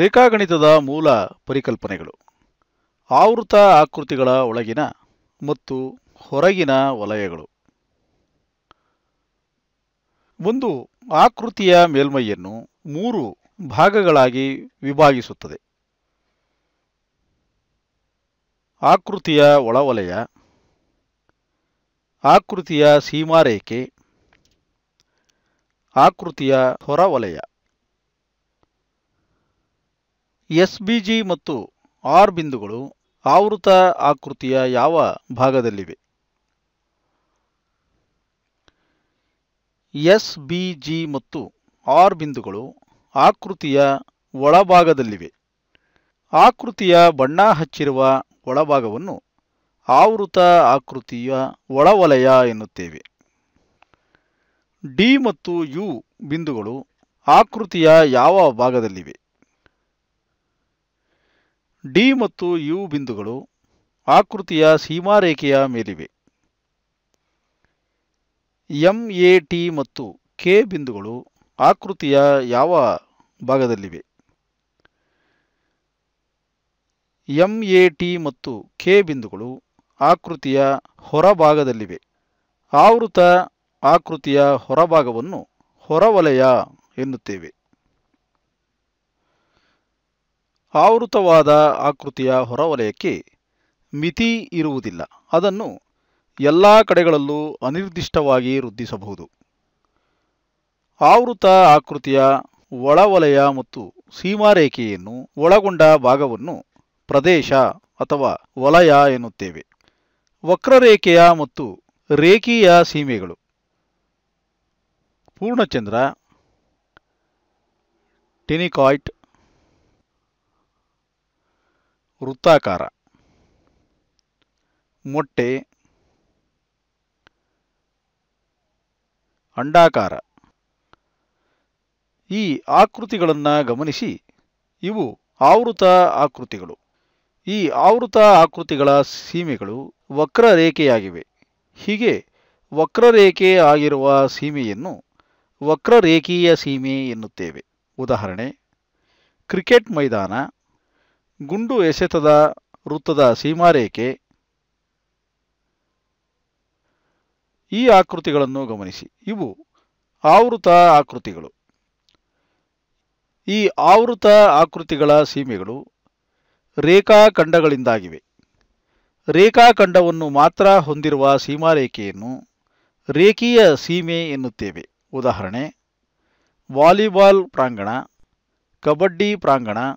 ರೇಖಾಗಣಿತದ ಮೂಲ ಪರಿಕಲ್ಪನೆಗಳು ಆವೃತ ಆಕೃತಿಗಳ ಒಳಗಿನ ಮತ್ತು ಹೊರಗಿನ ವಲಯಗಳು ಒಂದು ಆಕೃತಿಯ ಮೇಲ್ಮೈಯನ್ನು ಮೂರು ಭಾಗಗಳಾಗಿ ವಿಭಾಗಿಸುತ್ತದೆ ಆಕೃತಿಯ ಒಳವಲಯ ಆಕೃತಿಯ ಸೀಮಾರೇಖೆ ಆಕೃತಿಯ ಹೊರವಲಯ ಎಸ್ ಮತ್ತು ಆರ್ ಬಿಂದುಗಳು ಆವೃತ ಆಕೃತಿಯ ಯಾವ ಭಾಗದಲ್ಲಿವೆ ಎಸ್ ಬಿ ಜಿ ಮತ್ತು ಆರ್ ಬಿಂದುಗಳು ಆಕೃತಿಯ ಒಳಭಾಗದಲ್ಲಿವೆ ಆಕೃತಿಯ ಬಣ್ಣ ಹಚ್ಚಿರುವ ಒಳಭಾಗವನ್ನು ಆವೃತ ಆಕೃತಿಯ ಒಳವಲಯ ಎನ್ನುತ್ತೇವೆ ಡಿ ಮತ್ತು ಯು ಬಿಂದುಗಳು ಆಕೃತಿಯ ಯಾವ ಭಾಗದಲ್ಲಿವೆ ಡಿ ಮತ್ತು ಯು ಬಿಂದುಗಳು ಆಕೃತಿಯ ಸೀಮಾರೇಖೆಯ ಮೇಲಿವೆ ಎಂ ಎ ಟಿ ಮತ್ತು ಕೆ ಬಿಂದುಗಳು ಆಕೃತಿಯ ಯಾವ ಭಾಗದಲ್ಲಿವೆ ಎಂ ಎ ಟಿ ಮತ್ತು ಕೆ ಬಿಂದುಗಳು ಆಕೃತಿಯ ಹೊರಭಾಗದಲ್ಲಿವೆ ಆವೃತ ಆಕೃತಿಯ ಹೊರಭಾಗವನ್ನು ಹೊರವಲಯ ಎನ್ನುತ್ತೇವೆ ಆವೃತವಾದ ಆಕೃತಿಯ ಹೊರವಲಯಕ್ಕೆ ಮಿತಿ ಇರುವುದಿಲ್ಲ ಅದನ್ನು ಎಲ್ಲ ಕಡೆಗಳಲ್ಲೂ ಅನಿರ್ದಿಷ್ಟವಾಗಿ ವೃದ್ಧಿಸಬಹುದು ಆವೃತ ಆಕೃತಿಯ ಒಳವಲಯ ಮತ್ತು ಸೀಮಾರೇಖೆಯನ್ನು ಒಳಗೊಂಡ ಭಾಗವನ್ನು ಪ್ರದೇಶ ಅಥವಾ ವಲಯ ಎನ್ನುತ್ತೇವೆ ವಕ್ರರೇಖೆಯ ಮತ್ತು ರೇಖೀಯ ಸೀಮೆಗಳು ಪೂರ್ಣಚಂದ್ರ ಟೆನಿಕಾಯ್ಟ್ ವೃತ್ತಾಕಾರ ಮೊಟ್ಟೆ ಅಂಡಾಕಾರ ಈ ಆಕೃತಿಗಳನ್ನು ಗಮನಿಸಿ ಇವು ಆವೃತ ಆಕೃತಿಗಳು ಈ ಆವೃತ ಆಕೃತಿಗಳ ಸೀಮೆಗಳು ವಕ್ರರೇಖೆಯಾಗಿವೆ ಹೀಗೆ ವಕ್ರರೇಖೆ ಆಗಿರುವ ಸೀಮೆಯನ್ನು ವಕ್ರರೇಖೀಯ ಸೀಮೆ ಎನ್ನುತ್ತೇವೆ ಉದಾಹರಣೆ ಕ್ರಿಕೆಟ್ ಮೈದಾನ ಗುಂಡು ಎಸೆತದ ವೃತ್ತದ ಸೀಮಾರೇಖೆ ಈ ಆಕೃತಿಗಳನ್ನು ಗಮನಿಸಿ ಇವು ಆವೃತ ಆಕೃತಿಗಳು ಈ ಆವೃತ ಆಕೃತಿಗಳ ಸೀಮೆಗಳು ರೇಖಾಖಂಡಗಳಿಂದಾಗಿವೆ ರೇಖಾಖಂಡವನ್ನು ಮಾತ್ರ ಹೊಂದಿರುವ ಸೀಮಾರೇಖೆಯನ್ನು ರೇಖೀಯ ಸೀಮೆ ಎನ್ನುತ್ತೇವೆ ಉದಾಹರಣೆ ವಾಲಿಬಾಲ್ ಪ್ರಾಂಗಣ ಕಬಡ್ಡಿ ಪ್ರಾಂಗಣ